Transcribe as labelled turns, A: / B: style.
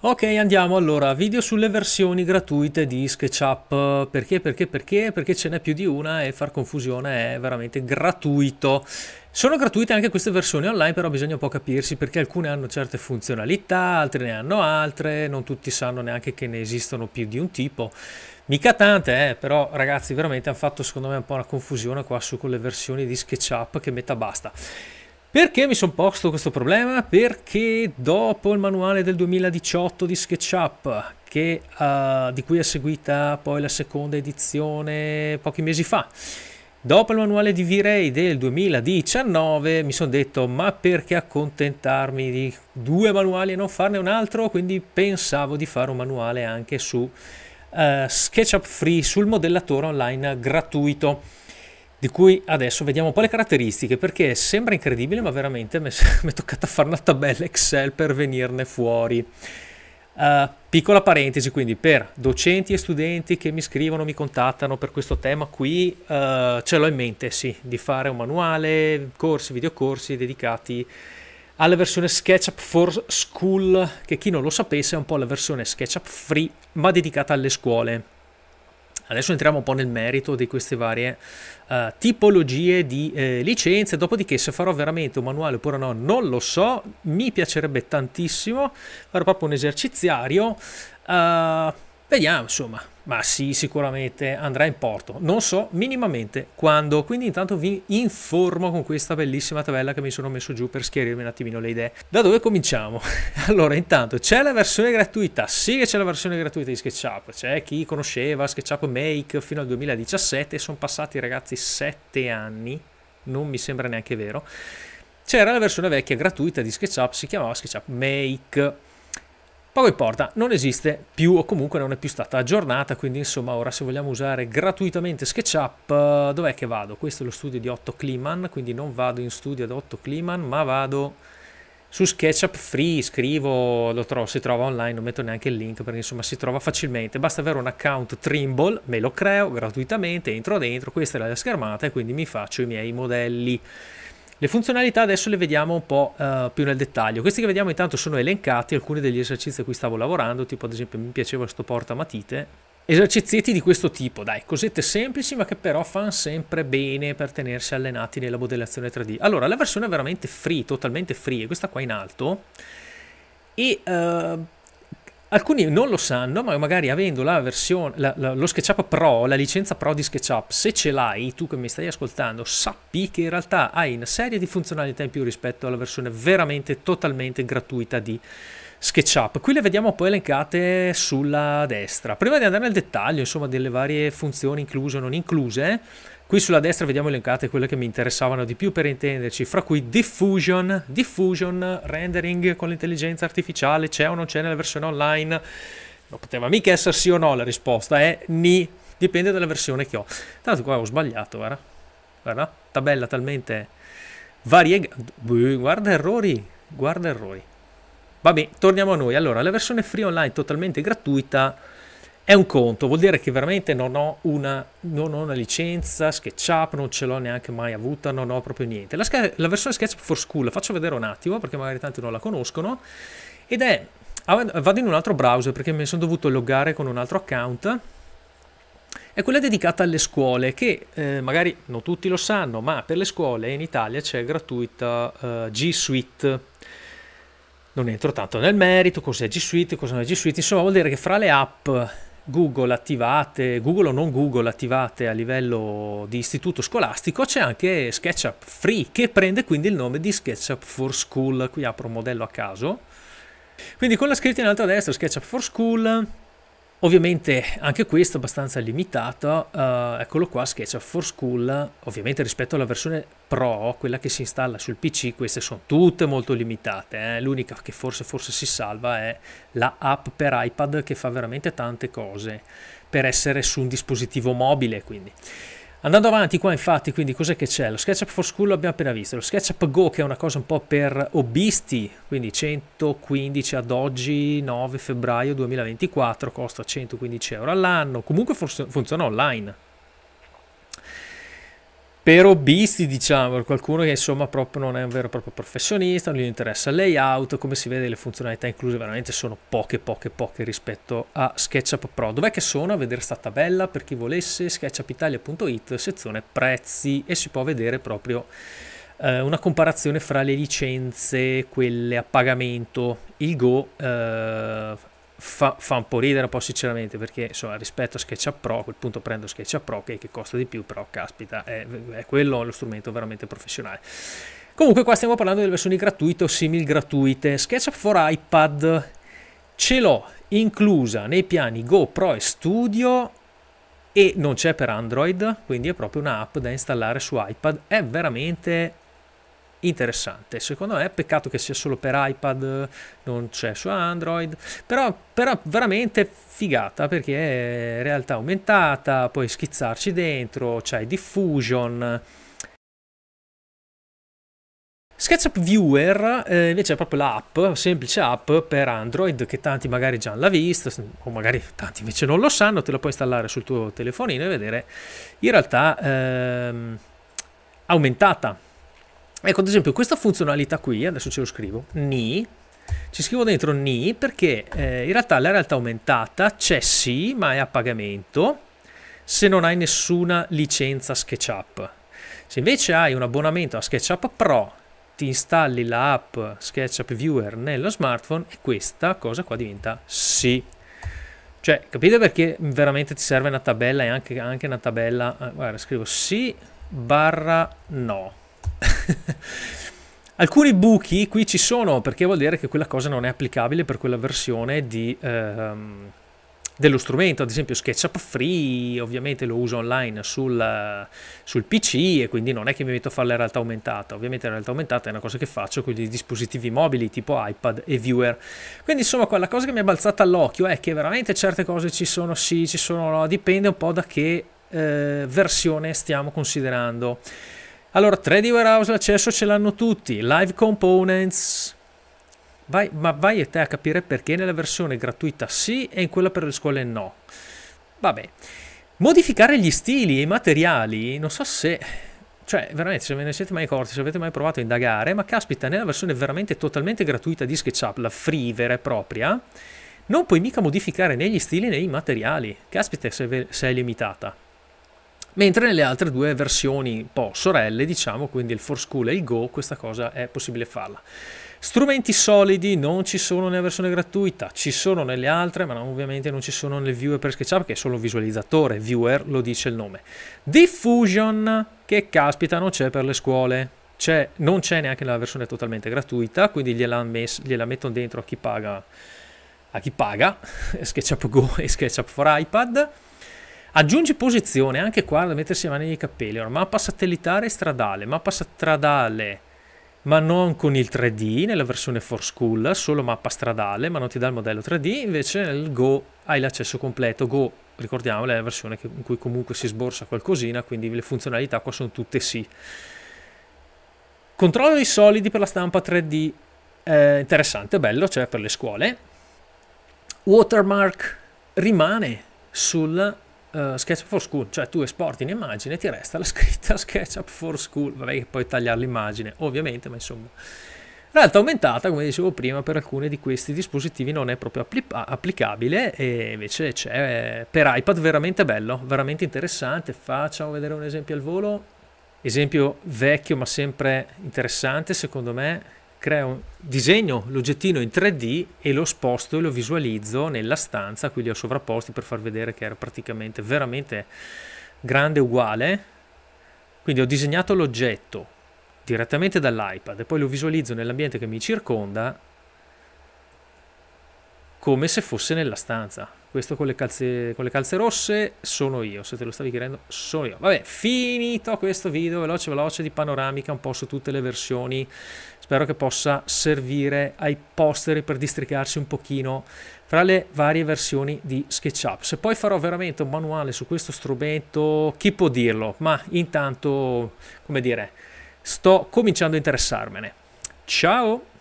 A: Ok, andiamo allora, video sulle versioni gratuite di SketchUp, perché, perché, perché, perché ce n'è più di una e far confusione è veramente gratuito. Sono gratuite anche queste versioni online, però bisogna un po' capirsi perché alcune hanno certe funzionalità, altre ne hanno altre, non tutti sanno neanche che ne esistono più di un tipo. Mica tante, eh, però ragazzi veramente hanno fatto secondo me un po' una confusione qua su con le versioni di SketchUp che metà basta. Perché mi sono posto questo problema? Perché dopo il manuale del 2018 di SketchUp, che, uh, di cui è seguita poi la seconda edizione pochi mesi fa, Dopo il manuale di V-Ray del 2019 mi sono detto ma perché accontentarmi di due manuali e non farne un altro? Quindi pensavo di fare un manuale anche su uh, SketchUp Free sul modellatore online gratuito di cui adesso vediamo un po' le caratteristiche, perché sembra incredibile, ma veramente mi è toccata fare una tabella Excel per venirne fuori. Uh, piccola parentesi, quindi per docenti e studenti che mi scrivono, mi contattano per questo tema qui, uh, ce l'ho in mente, sì, di fare un manuale, corsi, videocorsi dedicati alla versione SketchUp for School, che chi non lo sapesse è un po' la versione SketchUp free, ma dedicata alle scuole. Adesso entriamo un po' nel merito di queste varie uh, tipologie di eh, licenze, dopodiché se farò veramente un manuale oppure no, non lo so, mi piacerebbe tantissimo fare proprio un eserciziario. Uh, Vediamo, insomma, ma sì, sicuramente andrà in porto. Non so minimamente quando, quindi intanto vi informo con questa bellissima tabella che mi sono messo giù per schiarirmi un attimino le idee. Da dove cominciamo? allora, intanto c'è la versione gratuita, sì che c'è la versione gratuita di SketchUp, c'è chi conosceva SketchUp Make fino al 2017, sono passati ragazzi sette anni, non mi sembra neanche vero. C'era la versione vecchia gratuita di SketchUp, si chiamava SketchUp Make Poco importa, non esiste più o comunque non è più stata aggiornata, quindi insomma ora se vogliamo usare gratuitamente SketchUp, eh, dov'è che vado? Questo è lo studio di Otto Kliman, quindi non vado in studio ad Otto Kliman, ma vado su SketchUp Free, scrivo, lo trovo, si trova online, non metto neanche il link perché insomma si trova facilmente, basta avere un account Trimble, me lo creo gratuitamente, entro dentro, questa è la schermata e quindi mi faccio i miei modelli. Le funzionalità adesso le vediamo un po' uh, più nel dettaglio. Questi che vediamo intanto sono elencati, alcuni degli esercizi a cui stavo lavorando, tipo ad esempio mi piaceva questo portamatite. Esercizietti di questo tipo, dai, cosette semplici ma che però fanno sempre bene per tenersi allenati nella modellazione 3D. Allora, la versione è veramente free, totalmente free, è questa qua in alto, e uh, Alcuni non lo sanno, ma magari avendo la versione, la, la, lo SketchUp Pro, la licenza Pro di SketchUp, se ce l'hai, tu che mi stai ascoltando, sappi che in realtà hai una serie di funzionalità in più rispetto alla versione veramente totalmente gratuita di SketchUp. Qui le vediamo poi elencate sulla destra. Prima di andare nel dettaglio, insomma, delle varie funzioni incluse o non incluse, Qui sulla destra vediamo elencate quelle che mi interessavano di più per intenderci, fra cui diffusion, diffusion, rendering con l'intelligenza artificiale, c'è o non c'è nella versione online? Non poteva mica essere sì o no, la risposta è ni, dipende dalla versione che ho. Tanto qua ho sbagliato, guarda, guarda, tabella talmente variegata, guarda errori, guarda errori. Vabbè, torniamo a noi. Allora, la versione free online totalmente gratuita è un conto, vuol dire che veramente non ho una, non ho una licenza SketchUp, non ce l'ho neanche mai avuta, non ho proprio niente. La, la, versione SketchUp for School la faccio vedere un attimo perché magari tanti non la conoscono ed è, vado in un altro browser perché mi sono dovuto loggare con un altro account, è quella dedicata alle scuole che eh, magari non tutti lo sanno, ma per le scuole in Italia c'è gratuita eh, G Suite non entro tanto nel merito, cos'è G Suite, cosa non è G Suite, insomma vuol dire che fra le app Google attivate, Google o non Google attivate a livello di istituto scolastico, c'è anche SketchUp Free che prende quindi il nome di SketchUp for School. Qui apro un modello a caso. Quindi con la scritta in alto a destra SketchUp for School Ovviamente anche questo è abbastanza limitato, uh, eccolo qua SketchUp for School, ovviamente rispetto alla versione Pro, quella che si installa sul PC, queste sono tutte molto limitate, eh? l'unica che forse, forse si salva è la app per iPad che fa veramente tante cose per essere su un dispositivo mobile quindi. Andando avanti qua infatti, quindi cos'è che c'è? Lo SketchUp for School l'abbiamo appena visto, lo SketchUp Go che è una cosa un po' per hobbisti, quindi 115 ad oggi 9 febbraio 2024, costa 115 euro all'anno, comunque funziona online, per hobbisti, diciamo, qualcuno che insomma proprio non è un vero e proprio professionista, non gli interessa il layout, come si vede le funzionalità incluse veramente sono poche, poche, poche rispetto a SketchUp Pro. Dov'è che sono? A vedere sta tabella per chi volesse, sketchupitalia.it, sezione prezzi e si può vedere proprio eh, una comparazione fra le licenze, quelle a pagamento, il Go, eh, fa, fa, un po' ridere un po' sinceramente perché insomma, rispetto a SketchUp Pro a quel punto prendo SketchUp Pro che, che costa di più però caspita è, è quello lo strumento veramente professionale comunque qua stiamo parlando delle versioni gratuite o simil gratuite SketchUp for iPad ce l'ho inclusa nei piani GoPro e Studio e non c'è per Android quindi è proprio un'app da installare su iPad è veramente interessante secondo me peccato che sia solo per iPad non c'è su Android però, però veramente figata perché è realtà aumentata puoi schizzarci dentro c'è diffusion SketchUp Viewer eh, invece è proprio l'app, semplice app per Android che tanti magari già l'ha vista o magari tanti invece non lo sanno, te la puoi installare sul tuo telefonino e vedere in realtà ehm, aumentata Ecco, ad esempio, questa funzionalità qui, adesso ce lo scrivo, ni, ci scrivo dentro ni perché eh, in realtà la realtà aumentata c'è sì, ma è a pagamento se non hai nessuna licenza SketchUp. Se invece hai un abbonamento a SketchUp Pro, ti installi la app SketchUp Viewer nello smartphone e questa cosa qua diventa sì. Cioè, capite perché veramente ti serve una tabella e anche, anche una tabella... Ah, guarda, scrivo sì barra no Alcuni buchi qui ci sono perché vuol dire che quella cosa non è applicabile per quella versione di, ehm, dello strumento, ad esempio SketchUp Free, ovviamente lo uso online sul, sul, PC e quindi non è che mi metto a fare la realtà aumentata, ovviamente la realtà aumentata è una cosa che faccio con i dispositivi mobili tipo iPad e viewer. Quindi insomma qua la cosa che mi è balzata all'occhio è che veramente certe cose ci sono sì, ci sono no, dipende un po' da che eh, versione stiamo considerando. Allora, 3D Warehouse l'accesso ce l'hanno tutti, Live Components. Vai, ma vai a te a capire perché nella versione gratuita sì e in quella per le scuole no. Vabbè. Modificare gli stili e i materiali, non so se... Cioè, veramente, se ve ne siete mai accorti, se avete mai provato a indagare, ma caspita, nella versione veramente totalmente gratuita di SketchUp, la free vera e propria, non puoi mica modificare né gli stili né i materiali. Caspita se, ve, se è limitata mentre nelle altre due versioni un po' sorelle, diciamo, quindi il For School e il Go, questa cosa è possibile farla. Strumenti solidi non ci sono nella versione gratuita, ci sono nelle altre, ma ovviamente non ci sono nel viewer per SketchUp che è solo visualizzatore, viewer lo dice il nome. Diffusion, che caspita, non c'è per le scuole. non c'è neanche nella versione totalmente gratuita, quindi gliela, mess- gliela mettono dentro a chi paga, a chi paga SketchUp Go e SketchUp for iPad. Aggiungi posizione, anche qua da mettersi le mani nei capelli. Allora, mappa satellitare e stradale, mappa stradale, ma non con il 3D nella versione for school, solo mappa stradale, ma non ti dà il modello 3D, invece nel Go hai l'accesso completo. Go, ricordiamo è la versione in cui comunque si sborsa qualcosina, quindi le funzionalità qua sono tutte sì. Controllo dei solidi per la stampa 3D, eh, interessante, bello, cioè per le scuole. Watermark rimane sul eh, SketchUp for School, cioè tu esporti un'immagine e ti resta la scritta SketchUp for School, vabbè che puoi tagliare l'immagine ovviamente, ma insomma. Realtà aumentata, come dicevo prima, per alcuni di questi dispositivi non è proprio applicabile e invece c'è eh, per iPad veramente bello, veramente interessante. Facciamo vedere un esempio al volo. Esempio vecchio ma sempre interessante secondo me creo, disegno l'oggettino in 3D e lo sposto e lo visualizzo nella stanza, qui li ho sovrapposti per far vedere che era praticamente veramente grande uguale. Quindi ho disegnato l'oggetto direttamente dall'iPad e poi lo visualizzo nell'ambiente che mi circonda come se fosse nella stanza. Questo con le, calze, con le calze rosse sono io, se te lo stavi chiedendo sono io. Vabbè, finito questo video veloce veloce di panoramica un po' su tutte le versioni spero che possa servire ai posteri per districarsi un pochino fra le varie versioni di SketchUp. Se poi farò veramente un manuale su questo strumento, chi può dirlo? Ma intanto, come dire, sto cominciando a interessarmene. Ciao!